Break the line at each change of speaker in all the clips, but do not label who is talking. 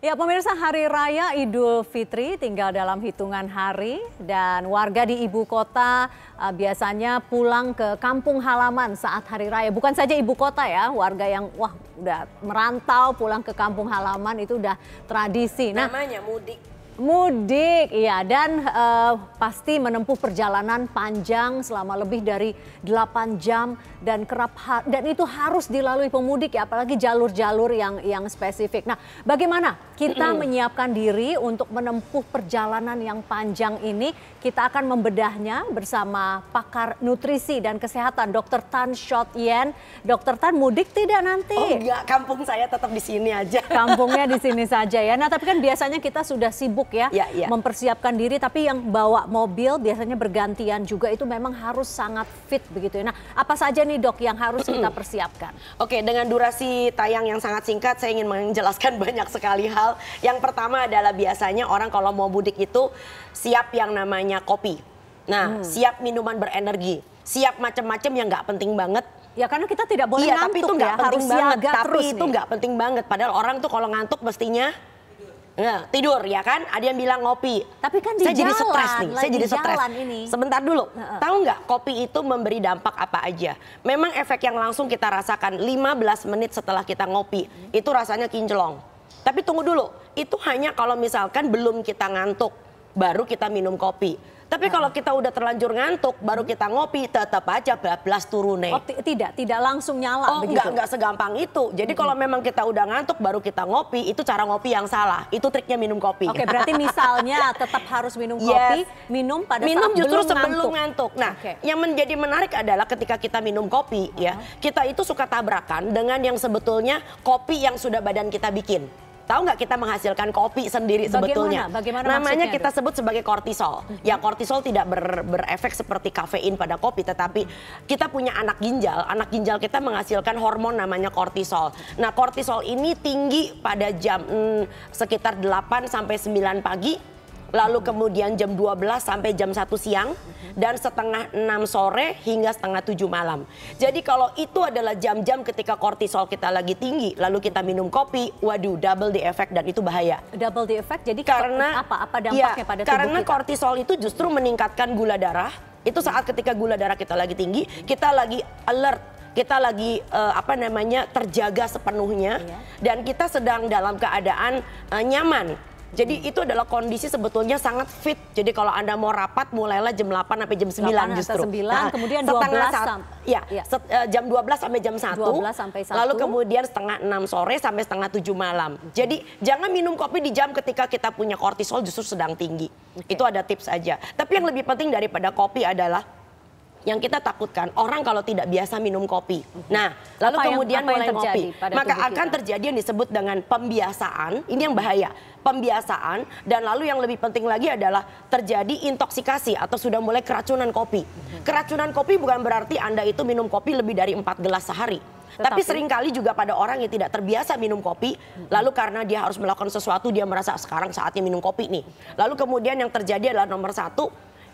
Ya pemirsa Hari Raya Idul Fitri tinggal dalam hitungan hari dan warga di ibu kota uh, biasanya pulang ke kampung halaman saat Hari Raya. Bukan saja ibu kota ya, warga yang wah udah merantau pulang ke kampung halaman itu udah tradisi. Nah, Namanya mudik mudik. ya, dan uh, pasti menempuh perjalanan panjang selama lebih dari 8 jam dan kerap dan itu harus dilalui pemudik ya, apalagi jalur-jalur yang yang spesifik. Nah, bagaimana kita menyiapkan diri untuk menempuh perjalanan yang panjang ini? Kita akan membedahnya bersama pakar nutrisi dan kesehatan Dr. Tan Shot Yen. Dr. Tan mudik tidak nanti? Oh enggak, kampung saya tetap di sini aja. Kampungnya di sini saja ya. Nah, tapi kan biasanya kita sudah sibuk ya, ya, ya. mempersiapkan diri. Tapi yang bawa mobil biasanya bergantian juga itu memang harus sangat fit begitu ya. Nah, apa saja
nih dok yang harus kita persiapkan? Oke, dengan durasi tayang yang sangat singkat, saya ingin menjelaskan banyak sekali hal. Yang pertama adalah biasanya orang kalau mau mudik itu siap yang namanya kopi. Nah, hmm. siap minuman berenergi, siap macam-macam yang nggak penting banget, Ya karena kita tidak boleh iya, ngantuk tapi itu nggak ya, penting harus banget. Tapi itu nggak penting banget. Padahal orang tuh kalau ngantuk mestinya tidur ya kan? Ada yang bilang ngopi. Tapi kan di saya jalan, jadi stres nih. Saya jadi stres. Sebentar dulu. Tahu nggak kopi itu memberi dampak apa aja? Memang efek yang langsung kita rasakan 15 menit setelah kita ngopi hmm. itu rasanya kinclong. Tapi tunggu dulu. Itu hanya kalau misalkan belum kita ngantuk baru kita minum kopi. Tapi nah. kalau kita udah terlanjur ngantuk, baru kita ngopi, tetap aja bablas turune. Oh, tidak, tidak langsung nyala oh, Enggak, enggak segampang itu. Jadi mm -hmm. kalau memang kita udah ngantuk, baru kita ngopi, itu cara ngopi yang salah. Itu triknya minum kopi. Oke, okay, berarti misalnya
tetap harus minum kopi, yes. minum
pada minum saat justru belum sebelum ngantuk. ngantuk. Nah, okay. yang menjadi menarik adalah ketika kita minum kopi, uh -huh. ya uh-huh. kita itu suka tabrakan dengan yang sebetulnya kopi yang sudah badan kita bikin. Tahu nggak kita menghasilkan kopi sendiri bagaimana, sebetulnya? Bagaimana Namanya kita sebut sebagai kortisol. Ya kortisol tidak ber, berefek seperti kafein pada kopi, tetapi kita punya anak ginjal. Anak ginjal kita menghasilkan hormon namanya kortisol. Nah kortisol ini tinggi pada jam mm, sekitar 8 sampai 9 pagi lalu kemudian jam 12 sampai jam 1 siang dan setengah 6 sore hingga setengah 7 malam. Jadi kalau itu adalah jam-jam ketika kortisol kita lagi tinggi lalu kita minum kopi, waduh double the effect dan itu bahaya.
Double the effect
jadi karena apa apa iya, dampaknya ya, pada tubuh karena kita? Karena kortisol itu justru meningkatkan gula darah. Itu saat ketika gula darah kita lagi tinggi, kita lagi alert kita lagi uh, apa namanya terjaga sepenuhnya iya. dan kita sedang dalam keadaan uh, nyaman jadi hmm. itu adalah kondisi sebetulnya sangat fit. Jadi kalau Anda mau rapat mulailah jam 8 sampai jam 9 8 justru. 9, nah, kemudian 12 sampai ya, ya. Set, uh, jam 12 sampai jam 1. 12 sampai 1. Lalu kemudian setengah 6 sore sampai setengah 7 malam. Hmm. Jadi jangan minum kopi di jam ketika kita punya kortisol justru sedang tinggi. Okay. Itu ada tips aja. Tapi yang lebih penting daripada kopi adalah yang kita takutkan orang kalau tidak biasa minum kopi. Mhm. Nah, lalu apa kemudian yang, mulai ngopi, maka akan kita. terjadi yang disebut dengan pembiasaan. Ini yang bahaya, pembiasaan dan lalu yang lebih penting lagi adalah terjadi intoksikasi atau sudah mulai keracunan kopi. Mhm. Keracunan kopi bukan berarti Anda itu minum kopi lebih dari empat gelas sehari. Tetapi, Tapi seringkali juga pada orang yang tidak terbiasa minum kopi, mhm. lalu karena dia harus melakukan sesuatu, dia merasa ah, sekarang saatnya minum kopi nih. Lalu kemudian yang terjadi adalah nomor satu,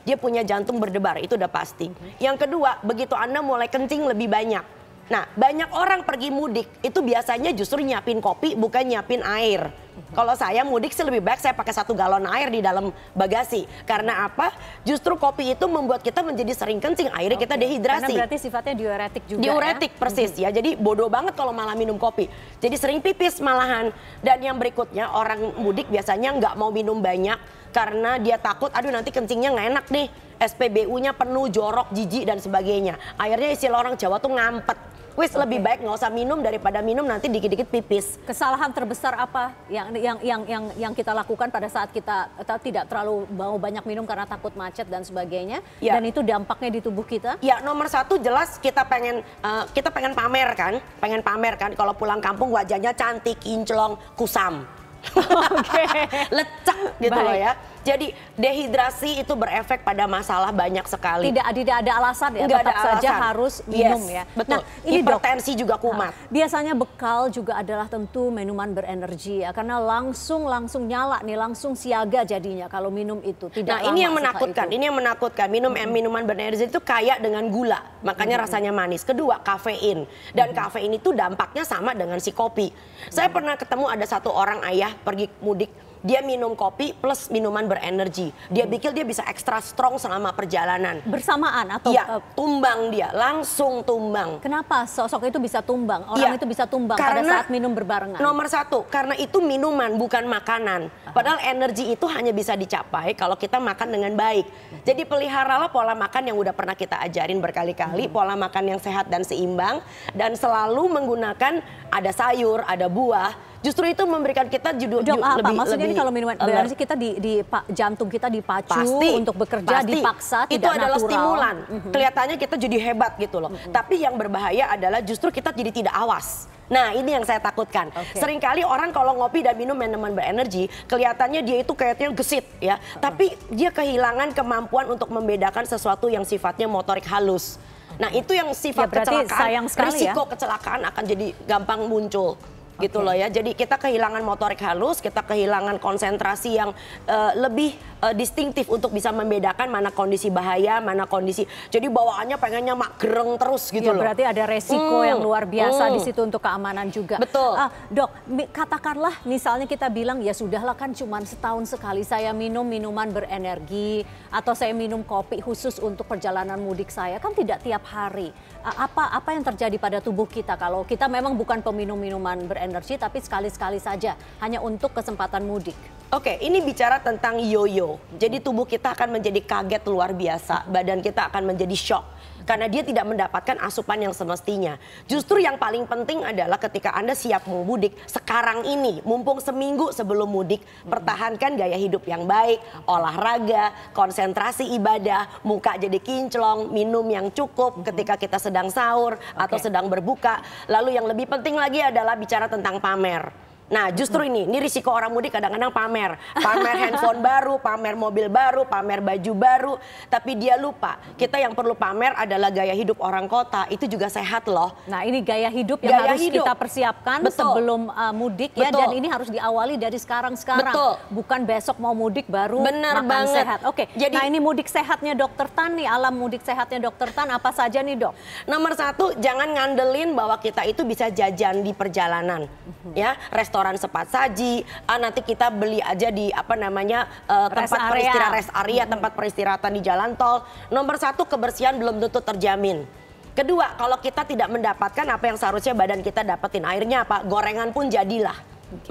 dia punya jantung berdebar, itu udah pasti. Yang kedua, begitu Anda mulai kencing lebih banyak. Nah, banyak orang pergi mudik itu biasanya justru nyiapin kopi bukan nyiapin air. Kalau saya mudik sih lebih baik saya pakai satu galon air di dalam bagasi. Karena apa? Justru kopi itu membuat kita menjadi sering kencing, airnya okay. kita dehidrasi. Karena berarti
sifatnya diuretik
juga. Ya? Diuretik ya? persis hmm. ya. Jadi bodoh banget kalau malah minum kopi. Jadi sering pipis malahan. Dan yang berikutnya orang mudik biasanya nggak mau minum banyak karena dia takut aduh nanti kencingnya nggak enak nih SPBU-nya penuh jorok jijik dan sebagainya Airnya istilah orang Jawa tuh ngampet wis okay. lebih baik nggak usah minum daripada minum nanti dikit-dikit pipis. Kesalahan terbesar
apa yang yang yang yang yang kita lakukan pada saat kita, tidak terlalu mau banyak minum karena
takut macet dan sebagainya ya. dan itu dampaknya di tubuh kita? Ya, nomor satu jelas kita pengen uh, kita pengen pamer kan, pengen pamer kan kalau pulang kampung wajahnya cantik, kinclong, kusam. Oke. Okay. Lecek gitu Baik. loh ya. Jadi dehidrasi itu berefek pada masalah banyak sekali. Tidak,
tidak ada alasan ya, Enggak tetap ada saja alasan. harus minum yes, ya. Nah, betul. Nah, ini hipertensi dok, juga kumat. Nah, biasanya bekal juga adalah tentu minuman berenergi ya, karena langsung langsung nyala nih, langsung siaga jadinya kalau minum itu. Tidak nah, ini yang menakutkan.
Ini yang menakutkan. Minum hmm. minuman berenergi itu kaya dengan gula, makanya hmm. rasanya manis. Kedua, kafein. Dan hmm. kafein itu dampaknya sama dengan si kopi. Hmm. Saya pernah ketemu ada satu orang ayah pergi mudik dia minum kopi plus minuman berenergi. Dia hmm. pikir dia bisa ekstra strong selama perjalanan. Bersamaan atau ya, tumbang dia, langsung tumbang.
Kenapa sosok itu bisa tumbang? Orang ya, itu bisa tumbang karena, pada saat minum berbarengan. Nomor
satu, karena itu minuman bukan makanan. Padahal energi itu hanya bisa dicapai kalau kita makan dengan baik. Hmm. Jadi peliharalah pola makan yang udah pernah kita ajarin berkali-kali, hmm. pola makan yang sehat dan seimbang dan selalu menggunakan ada sayur, ada buah justru itu memberikan kita judul Dok, ju, apa? lebih maksudnya lebih, kalau minuman eh, berarti kita di, di jantung kita dipacu pasti, untuk bekerja pasti. dipaksa itu tidak adalah natural. stimulan mm -hmm. kelihatannya kita jadi hebat gitu loh mm -hmm. tapi yang berbahaya adalah justru kita jadi tidak awas Nah ini yang saya takutkan. Okay. Seringkali orang kalau ngopi dan minum minuman berenergi, kelihatannya dia itu kayaknya gesit ya. Uh-huh. Tapi dia kehilangan kemampuan untuk membedakan sesuatu yang sifatnya motorik halus. Nah itu yang sifat ya, kecelakaan, sayang sekali ya. risiko ya. kecelakaan akan jadi gampang muncul okay. gitu loh ya. Jadi kita kehilangan motorik halus, kita kehilangan konsentrasi yang uh, lebih uh, eh, distintif untuk bisa membedakan mana kondisi bahaya, mana kondisi. Jadi bawaannya pengennya mak gereng terus gitu ya, loh. Berarti ada resiko hmm. yang luar biasa hmm. di situ
untuk keamanan juga. Betul. Uh,
dok, katakanlah
misalnya kita bilang ya sudahlah kan cuma setahun sekali saya minum minuman berenergi atau saya minum kopi khusus untuk perjalanan mudik saya kan tidak tiap hari. Uh, apa apa yang terjadi pada tubuh kita kalau kita memang bukan peminum minuman berenergi energi tapi sekali-sekali saja
hanya untuk kesempatan mudik. Oke, ini bicara tentang yoyo. Jadi tubuh kita akan menjadi kaget luar biasa, badan kita akan menjadi shock karena dia tidak mendapatkan asupan yang semestinya. Justru yang paling penting adalah ketika Anda siap mau mudik sekarang ini, mumpung seminggu sebelum mudik, pertahankan gaya hidup yang baik, olahraga, konsentrasi ibadah, muka jadi kinclong, minum yang cukup mm-hmm. ketika kita sedang sahur okay. atau sedang berbuka. Lalu yang lebih penting lagi adalah bicara tentang pamer Nah justru ini, ini risiko orang mudik kadang-kadang pamer. Pamer handphone baru, pamer mobil baru, pamer baju baru. Tapi dia lupa, kita yang perlu pamer adalah gaya hidup orang kota. Itu juga sehat loh. Nah ini gaya hidup yang gaya harus hidup. kita
persiapkan Betul. sebelum
uh, mudik Betul. ya. Dan ini
harus diawali dari sekarang-sekarang. Bukan besok mau mudik baru Bener makan banget. sehat. Oke, Jadi,
nah ini mudik sehatnya dokter Tan nih. Alam mudik sehatnya dokter Tan apa saja nih dok? Nomor satu, jangan ngandelin bahwa kita itu bisa jajan di perjalanan. Ya, restoran restoran sepat saji, ah, nanti kita beli aja di apa namanya uh, tempat area. peristirahat rest area, hmm. tempat peristirahatan di jalan tol. Nomor satu kebersihan belum tentu terjamin. Kedua, kalau kita tidak mendapatkan apa yang seharusnya badan kita dapetin, airnya apa? Gorengan pun jadilah.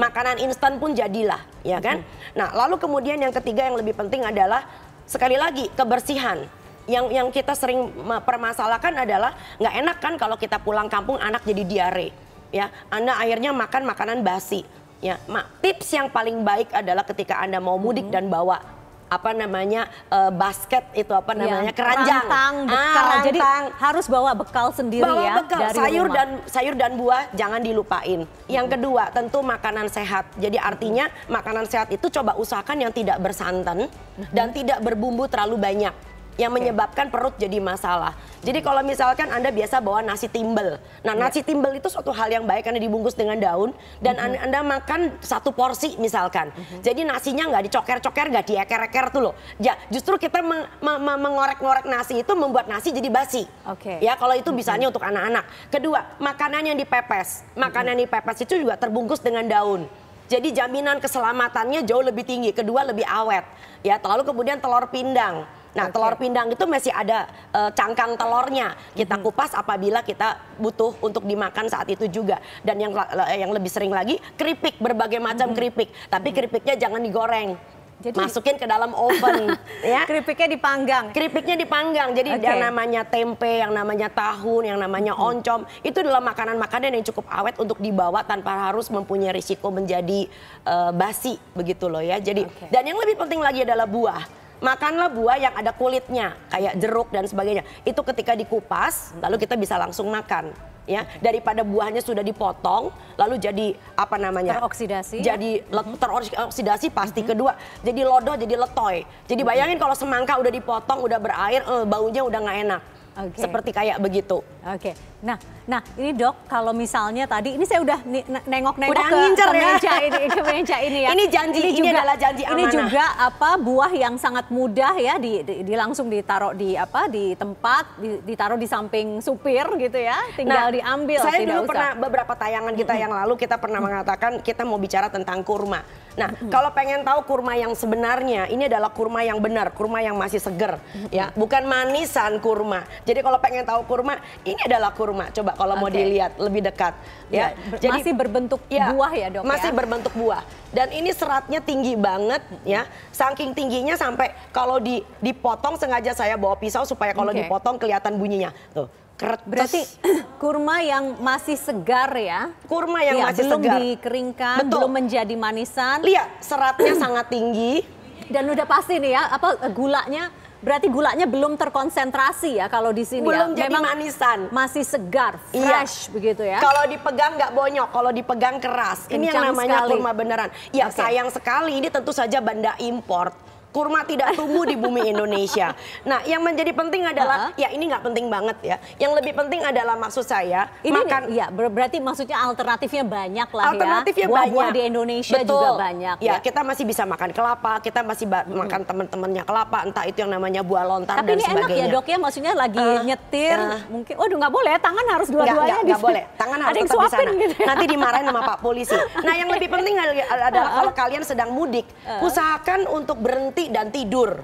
Makanan instan pun jadilah, ya kan? Nah, lalu kemudian yang ketiga yang lebih penting adalah sekali lagi kebersihan yang yang kita sering permasalahkan adalah nggak enak kan kalau kita pulang kampung anak jadi diare ya Anda akhirnya makan makanan basi ya mak tips yang paling baik adalah ketika Anda mau mudik mm -hmm. dan bawa apa namanya uh, basket itu apa ya, namanya keranjang rantang, ah, bekal. Ah, jadi harus bawa bekal sendiri bawa ya bekal. dari sayur rumah. dan sayur dan buah jangan dilupain yang hmm. kedua tentu makanan sehat jadi artinya makanan sehat itu coba usahakan yang tidak bersantan dan mhm. tidak berbumbu terlalu banyak yang menyebabkan perut jadi masalah jadi kalau misalkan Anda biasa bawa nasi timbel. Nah, iya. nasi yeah. timbel itu suatu hal yang baik karena dibungkus dengan daun dan mm -hmm. Anda makan satu porsi misalkan. Mm -hmm. Jadi nasinya nggak dicoker-coker, nggak dieker-eker tuh loh. Ya, justru kita meng meng mengorek-ngorek nasi itu membuat nasi jadi basi. Oke. Okay. Ya, kalau itu mhm. bisanya mm -hmm. untuk anak-anak. Kedua, makanan yang dipepes. Makanan mm dipepes itu juga terbungkus dengan daun. Jadi jaminan keselamatannya jauh lebih tinggi, kedua lebih awet. Ya, lalu kemudian telur pindang Nah, okay. telur pindang itu masih ada uh, cangkang telurnya. Kita mm-hmm. kupas apabila kita butuh untuk dimakan saat itu juga. Dan yang yang lebih sering lagi keripik, berbagai macam mm-hmm. keripik. Tapi mm-hmm. keripiknya jangan digoreng. Jadi masukin ke dalam oven ya. Keripiknya dipanggang. Keripiknya dipanggang. Jadi okay. yang namanya tempe, yang namanya tahu, yang namanya oncom itu adalah makanan-makanan yang cukup awet untuk dibawa tanpa harus mempunyai risiko menjadi uh, basi begitu loh ya. Jadi okay. dan yang lebih penting lagi adalah buah makanlah buah yang ada kulitnya kayak jeruk dan sebagainya. Itu ketika dikupas lalu kita bisa langsung makan ya daripada buahnya sudah dipotong lalu jadi apa namanya teroksidasi jadi ya? teroksidasi pasti -hmm. kedua jadi lodoh jadi letoy jadi hmm. bayangin kalau semangka udah dipotong udah berair eh, baunya udah nggak enak okay. seperti kayak begitu oke okay.
Nah, nah ini dok, kalau misalnya tadi ini saya udah nengok-nengok ke, ya. meja ini, ke meja ini ya. Ini janji ini, ini juga, adalah janji amanah. Ini juga apa buah yang sangat mudah ya, di, di, di langsung ditaruh di apa di tempat, di, ditaruh di samping supir gitu ya, tinggal nah, diambil. Saya tidak dulu usah. pernah beberapa
tayangan kita yang lalu kita pernah mengatakan kita mau bicara tentang kurma. Nah, kalau pengen tahu kurma yang sebenarnya, ini adalah kurma yang benar, kurma yang masih seger, ya, bukan manisan kurma. Jadi kalau pengen tahu kurma, ini adalah kurma kurma. Coba kalau okay. mau dilihat lebih dekat iya, ya. ya. Jadi masih berbentuk ya, buah ya, Dok Masih ya? berbentuk buah. Dan ini seratnya tinggi banget ya. Saking tingginya sampai kalau di dipotong sengaja saya bawa pisau supaya kalau okay. dipotong kelihatan bunyinya. Tuh. Keret, Berarti
kurma yang masih segar ya? Kurma yang ya, masih belum segar. Belum dikeringkan, Betul. belum menjadi manisan. Lihat, seratnya sangat tinggi. Dan udah pasti nih ya, apa eh, gulanya Berarti gulanya belum terkonsentrasi ya kalau di sini ya? belum ya. jadi Memang manisan. Masih segar,
iya. fresh iya. begitu ya. Kalau dipegang nggak bonyok, kalau dipegang keras. Kencang ini yang namanya sekali. kurma beneran. Ya okay. sayang sekali ini tentu saja benda import kurma tidak tumbuh di bumi Indonesia. Nah, yang menjadi penting adalah uh -huh. ya ini nggak penting banget ya. Yang lebih penting adalah maksud saya ini, makan Iya. ber berarti maksudnya alternatifnya banyak lah ya. alternatifnya ya. banyak. di Indonesia Betul. juga banyak. Ya, ya, kita masih bisa makan kelapa, kita masih hmm. makan teman-temannya kelapa, entah itu yang namanya buah lontar Tapi dan ini enak ya, Dok
ya, maksudnya lagi uh, nyetir uh, mungkin waduh
nggak boleh, ya, tangan
harus dua-duanya di boleh. Tangan harus tetap di sana. Gitu. Ya? Nanti dimarahin sama Pak polisi. Nah, yang lebih
penting adalah kalau kalian sedang mudik, usahakan untuk berhenti dan tidur.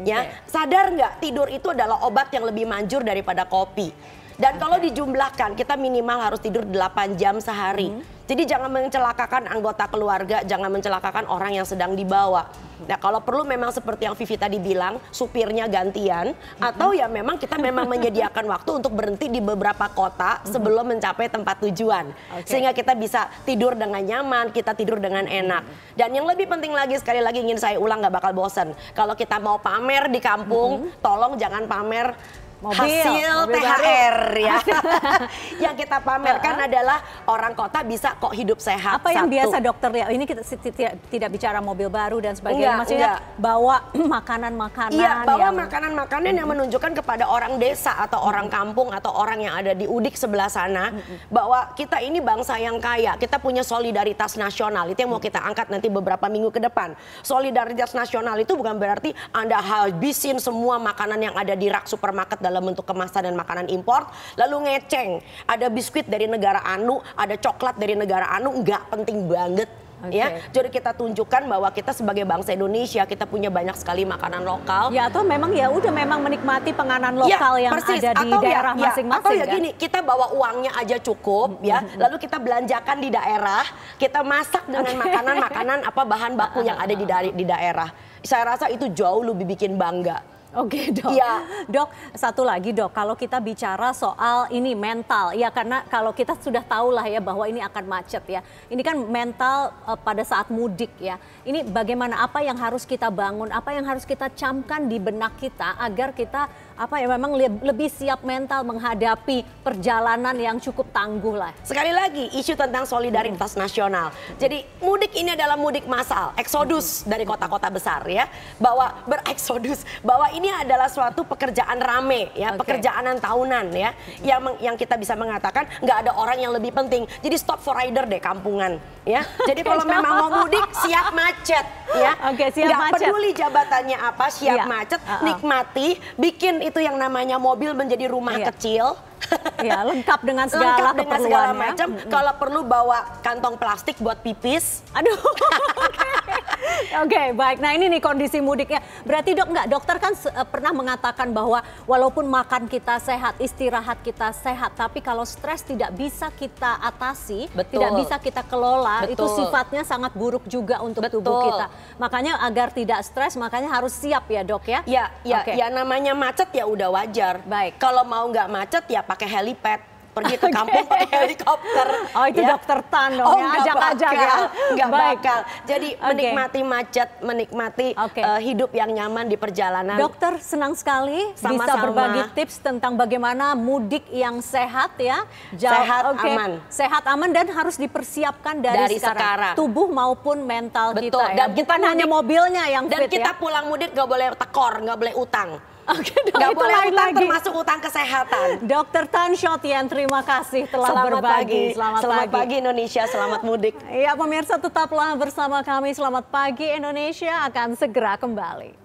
Ya, sadar nggak tidur itu adalah obat yang lebih manjur daripada kopi. Dan kalau dijumlahkan, kita minimal harus tidur 8 jam sehari. Hmm. Jadi jangan mencelakakan anggota keluarga, jangan mencelakakan orang yang sedang dibawa. Nah kalau perlu memang seperti yang Vivi tadi bilang, supirnya gantian. Mm-hmm. Atau ya memang kita memang menyediakan waktu untuk berhenti di beberapa kota hmm. sebelum mencapai tempat tujuan. Okay. Sehingga kita bisa tidur dengan nyaman, kita tidur dengan enak. Hmm. Dan yang lebih penting lagi, sekali lagi ingin saya ulang gak bakal bosen. Kalau kita mau pamer di kampung, mm-hmm. tolong jangan pamer mobil, hasil mobil THR baru. ya. yang kita pamerkan uh -huh. adalah orang kota bisa kok hidup sehat. Apa yang biasa dokter ya? Ini kita tidak bicara mobil baru dan sebagainya. Enggak, Maksudnya enggak.
bawa makanan-makanan. Iya, bawa
makanan-makanan yang... yang menunjukkan kepada orang desa atau orang kampung atau orang yang ada di Udik sebelah sana bahwa kita ini bangsa yang kaya. Kita punya solidaritas nasional. Itu yang mau kita angkat nanti beberapa minggu ke depan. Solidaritas nasional itu bukan berarti Anda habisin semua makanan yang ada di rak supermarket dalam bentuk kemasan dan makanan import, lalu ngeceng. Ada biskuit dari negara anu, ada coklat dari negara anu, nggak penting banget okay. ya. Jadi kita tunjukkan bahwa kita sebagai bangsa Indonesia kita punya banyak sekali makanan lokal. Ya atau memang ya udah memang menikmati penganan ya, lokal ya, yang persis. ada di atau ya, daerah masing-masing. Ya, atau ya kan? gini, kita bawa uangnya aja cukup ya, mm-hmm. lalu kita belanjakan di daerah, kita masak dengan makanan-makanan okay. apa bahan baku yang ada di da di daerah. Saya rasa itu jauh lebih bikin bangga Oke okay, dok. Iya. Dok, satu lagi dok, kalau kita bicara soal ini mental,
ya karena kalau kita sudah tahu lah ya bahwa ini akan macet ya. Ini kan mental uh, pada saat mudik ya. Ini bagaimana apa yang harus kita bangun, apa yang harus kita camkan di benak kita agar kita apa ya memang lebih siap mental menghadapi perjalanan yang cukup tangguh lah.
Sekali lagi isu tentang solidaritas hmm. nasional. Jadi mudik ini adalah mudik massal, eksodus hmm. dari kota-kota besar ya, bahwa bereksodus, bahwa ini adalah suatu pekerjaan rame ya, okay. pekerjaan tahunan ya, hmm. yang yang kita bisa mengatakan nggak ada orang yang lebih penting. Jadi stop for rider deh kampungan ya. Jadi kalau memang mau mudik siap macet ya. Oke, okay, siap Nggak macet. peduli jabatannya apa, siap yeah. macet, uh -uh. nikmati, bikin itu yang namanya mobil menjadi rumah yeah. kecil ya, lengkap dengan segala lengkap dengan segala macam. Mm -hmm. Kalau perlu bawa kantong plastik buat pipis. Aduh.
Oke, okay. okay, baik. Nah, ini nih kondisi mudiknya. Berarti Dok nggak dokter kan eh, pernah mengatakan bahwa walaupun makan kita sehat, istirahat kita sehat, tapi kalau stres tidak bisa kita atasi, Betul. tidak bisa kita kelola, Betul. itu sifatnya sangat buruk juga untuk Betul. tubuh kita. Makanya agar tidak stres, makanya harus siap ya, Dok ya. Ya, ya, okay. ya namanya
macet ya udah wajar. Baik. Kalau mau nggak macet ya pakai pakai helipad pergi ke kampung okay. pakai helikopter. Oh itu ya. dokter Tan dong oh, ya, ajak-ajak ya. Enggak bakal. Jadi okay. menikmati macet, menikmati okay. uh, eh, hidup yang nyaman di perjalanan. Dokter
senang sekali Sama -sama. bisa berbagi tips tentang bagaimana mudik yang sehat ya. Jauh, sehat, okay. aman. Sehat, aman dan harus dipersiapkan dari, dari sekarang. sekarang. Tubuh maupun
mental Betul. kita ya. Dan Bukan kita hanya mudik, mobilnya yang dan fit Dan kita ya. pulang mudik nggak boleh
tekor, nggak boleh utang. Oke, okay, dok, boleh utang lagi. termasuk utang kesehatan. Dokter Tan Shotian, terima kasih telah selamat berbagi. Pagi. Selamat, selamat pagi. pagi Indonesia, selamat mudik. Iya pemirsa tetaplah bersama kami. Selamat pagi Indonesia akan segera kembali.